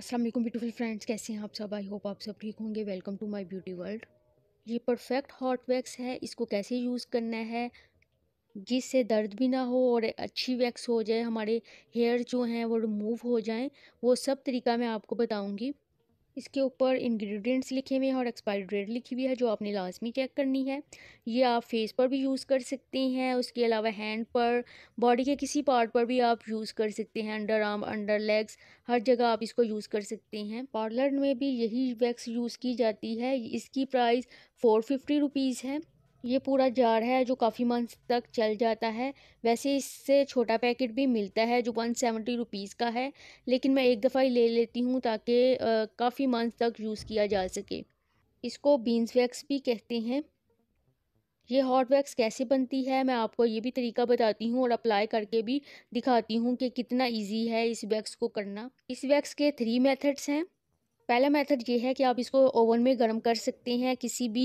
Aslam beautiful friends कैसे हैं आप सब आई होप आप सब ठीक होंगे welcome to my beauty world ये परफेक्ट हॉट वैक्स है इसको कैसे यूज़ करना है जिससे दर्द भी ना हो और अच्छी वैक्स हो जाए हमारे हेयर जो हैं वो रिमूव हो जाएं वो सब तरीका मैं आपको बताऊंगी इसके ऊपर इंग्रेडिएंट्स लिखे हुए हैं और एक्सपायरी डेट लिखी हुई है जो आपने लाजमी चेक करनी है ये आप फेस पर भी यूज़ कर सकते हैं उसके अलावा हैंड पर बॉडी के किसी पार्ट पर भी आप यूज़ कर सकते हैं अंडर आर्म अंडर लेग्स हर जगह आप इसको यूज़ कर सकते हैं पार्लर में भी यही वैक्स यूज़ की जाती है इसकी प्राइस फ़ोर फिफ्टी रुपीज़ है ये पूरा जार है जो काफ़ी मंथ तक चल जाता है वैसे इससे छोटा पैकेट भी मिलता है जो वन सेवेंटी रुपीज़ का है लेकिन मैं एक दफ़ा ही ले लेती हूँ ताकि काफ़ी मंथ तक यूज़ किया जा सके इसको बीन्स वैक्स भी कहते हैं ये हॉट वैक्स कैसे बनती है मैं आपको ये भी तरीका बताती हूँ और अप्लाई करके भी दिखाती हूँ कि कितना ईजी है इस वैक्स को करना इस वैक्स के थ्री मेथड्स हैं पहला मेथड ये है कि आप इसको ओवन में गर्म कर सकते हैं किसी भी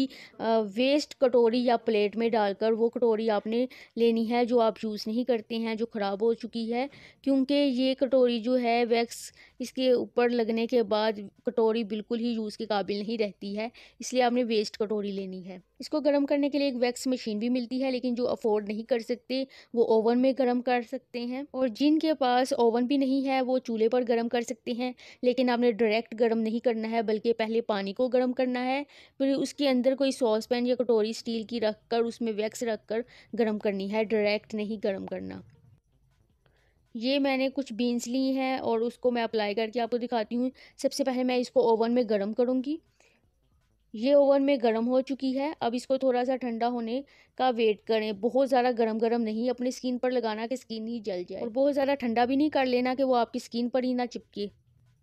वेस्ट कटोरी या प्लेट में डालकर वो कटोरी आपने लेनी है जो आप यूज़ नहीं करते हैं जो ख़राब हो चुकी है क्योंकि ये कटोरी जो है वैक्स इसके ऊपर लगने के बाद कटोरी बिल्कुल ही यूज़ के काबिल नहीं रहती है इसलिए आपने वेस्ट कटोरी लेनी है इसको गर्म करने के लिए एक वैक्स मशीन भी मिलती है लेकिन जो अफोर्ड नहीं कर सकते वो ओवन में गर्म कर सकते हैं और जिनके पास ओवन भी नहीं है वो चूल्हे पर गर्म कर सकते हैं लेकिन आपने डायरेक्ट गर्म नहीं करना है बल्कि पहले पानी को गर्म करना है फिर उसके अंदर कोई सॉस पैन या कटोरी स्टील की रख कर उसमें वैक्स रख कर गर्म करनी है डायरेक्ट नहीं गर्म करना ये मैंने कुछ बीन्स ली हैं और उसको मैं अप्लाई करके आपको दिखाती हूँ सबसे पहले मैं इसको ओवन में गर्म करूँगी ये ओवन में गर्म हो चुकी है अब इसको थोड़ा सा ठंडा होने का वेट करें बहुत ज़्यादा गर्म गर्म नहीं अपनी स्किन पर लगाना कि स्किन ही जल जाए और बहुत ज़्यादा ठंडा भी नहीं कर लेना कि वो आपकी स्किन पर ही ना चिपके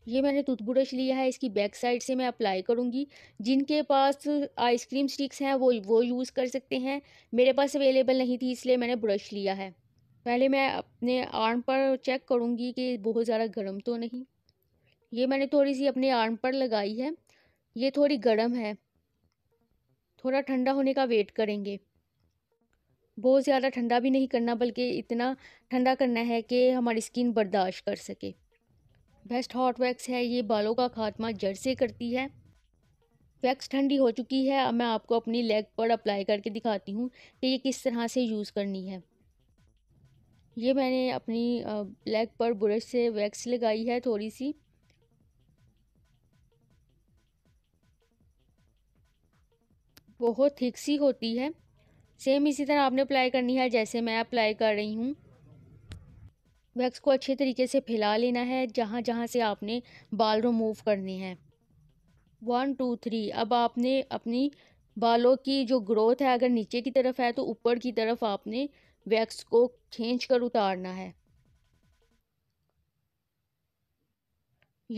ये मैंने टूथब्रश लिया है इसकी बैक साइड से मैं अप्लाई करूँगी जिनके पास आइसक्रीम स्टिक्स हैं वो वो यूज़ कर सकते हैं मेरे पास अवेलेबल नहीं थी इसलिए मैंने ब्रश लिया है पहले मैं अपने आर्म पर चेक करूँगी कि बहुत ज़्यादा गर्म तो नहीं ये मैंने थोड़ी सी अपने आर्म पर लगाई है ये थोड़ी गर्म है थोड़ा ठंडा होने का वेट करेंगे बहुत ज़्यादा ठंडा भी नहीं करना बल्कि इतना ठंडा करना है कि हमारी स्किन बर्दाश्त कर सके बेस्ट हॉट वैक्स है ये बालों का खात्मा जड़ से करती है वैक्स ठंडी हो चुकी है अब मैं आपको अपनी लेग पर अप्लाई करके दिखाती हूँ कि ये किस तरह से यूज़ करनी है ये मैंने अपनी लेग पर ब्रश से वैक्स लगाई है थोड़ी सी बहुत थिक सी होती है सेम इसी तरह आपने अप्लाई करनी है जैसे मैं अप्लाई कर रही हूँ वैक्स को अच्छे तरीके से फैला लेना है जहाँ जहाँ से आपने बाल रिमूव करने हैं वन टू थ्री अब आपने अपनी बालों की जो ग्रोथ है अगर नीचे की तरफ है तो ऊपर की तरफ आपने वैक्स को खींच कर उतारना है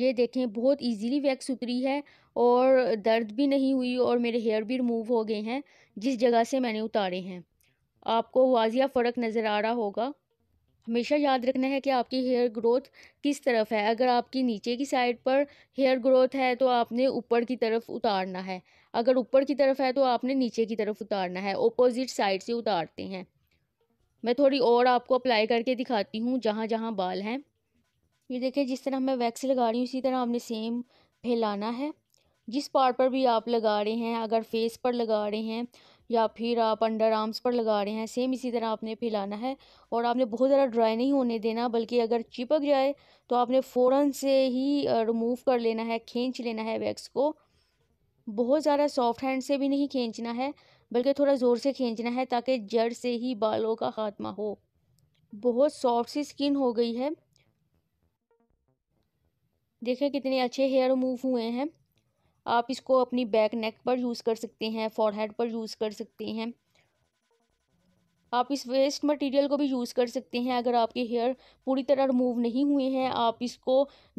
ये देखें बहुत इजीली वैक्स उतरी है और दर्द भी नहीं हुई और मेरे हेयर भी रिमूव हो गए हैं जिस जगह से मैंने उतारे हैं आपको वाजिया फ़र्क नज़र आ रहा होगा हमेशा याद रखना है कि आपकी हेयर ग्रोथ किस तरफ है अगर आपकी नीचे की साइड पर हेयर ग्रोथ है तो आपने ऊपर की तरफ उतारना है अगर ऊपर की तरफ है तो आपने नीचे की तरफ उतारना है ओपोजिट साइड से उतारते हैं मैं थोड़ी और आपको अप्लाई करके दिखाती हूँ जहाँ जहाँ बाल हैं ये देखिए जिस तरह मैं वैक्स लगा रही हूँ उसी तरह हमने सेम फैलाना है जिस पार्ट पर भी आप लगा रहे हैं अगर फेस पर लगा रहे हैं या फिर आप अंडर आर्म्स पर लगा रहे हैं सेम इसी तरह आपने फैलाना है और आपने बहुत ज़्यादा ड्राई नहीं होने देना बल्कि अगर चिपक जाए तो आपने फ़ौरन से ही रिमूव कर लेना है खींच लेना है वैक्स को बहुत ज़्यादा सॉफ्ट हैंड से भी नहीं खींचना है बल्कि थोड़ा ज़ोर से खींचना है ताकि जड़ से ही बालों का खात्मा हो बहुत सॉफ्ट सी स्किन हो गई है देखें कितने अच्छे हेयर मूव हुए हैं आप इसको अपनी बैक नेक पर यूज़ कर सकते हैं फॉरहेड पर यूज़ कर सकते हैं आप इस वेस्ट मटेरियल को भी यूज़ कर सकते हैं अगर आपके हेयर पूरी तरह रिमूव नहीं हुए हैं आप इसको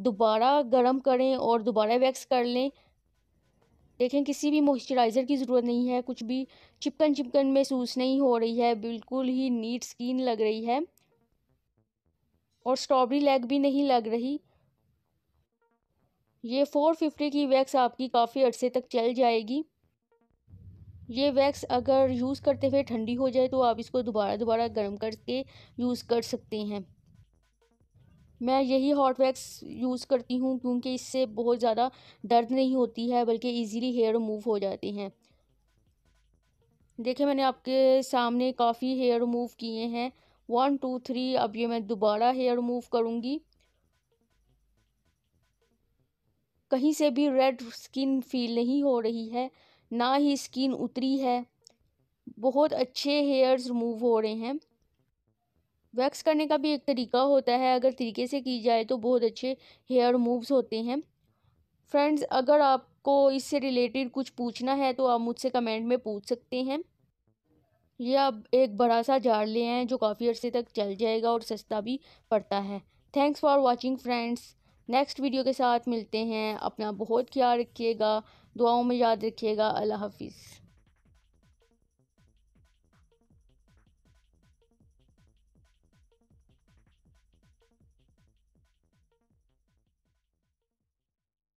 दोबारा गर्म करें और दोबारा वैक्स कर लें देखें किसी भी मॉइस्चराइज़र की ज़रूरत नहीं है कुछ भी चिपकन चिपकन महसूस नहीं हो रही है बिल्कुल ही नीट स्किन लग रही है और स्ट्रॉबेरी लेग भी नहीं लग रही ये फ़ोर फिफ्टी की वैक्स आपकी काफ़ी अर्से तक चल जाएगी ये वैक्स अगर यूज़ करते हुए ठंडी हो जाए तो आप इसको दोबारा दोबारा गर्म करके यूज़ कर सकते हैं मैं यही हॉट वैक्स यूज़ करती हूँ क्योंकि इससे बहुत ज़्यादा दर्द नहीं होती है बल्कि इजीली हेयर रिमूव हो जाते हैं देखिए मैंने आपके सामने काफ़ी हेयर रिमूव किए हैं वन टू थ्री अब ये मैं दोबारा हेयर रिमूव करूँगी कहीं से भी रेड स्किन फील नहीं हो रही है ना ही स्किन उतरी है बहुत अच्छे हेयर्स रिमूव हो रहे हैं वैक्स करने का भी एक तरीका होता है अगर तरीके से की जाए तो बहुत अच्छे हेयर मूव्स होते हैं फ्रेंड्स अगर आपको इससे रिलेटेड कुछ पूछना है तो आप मुझसे कमेंट में पूछ सकते हैं यह आप एक बड़ा सा जार ले आएँ जो काफ़ी अर्से तक चल जाएगा और सस्ता भी पड़ता है thanks for watching friends next video के साथ मिलते हैं अपना बहुत ख्याल रखिएगा दुआओं में याद रखिएगा अल्लाह हाफिज़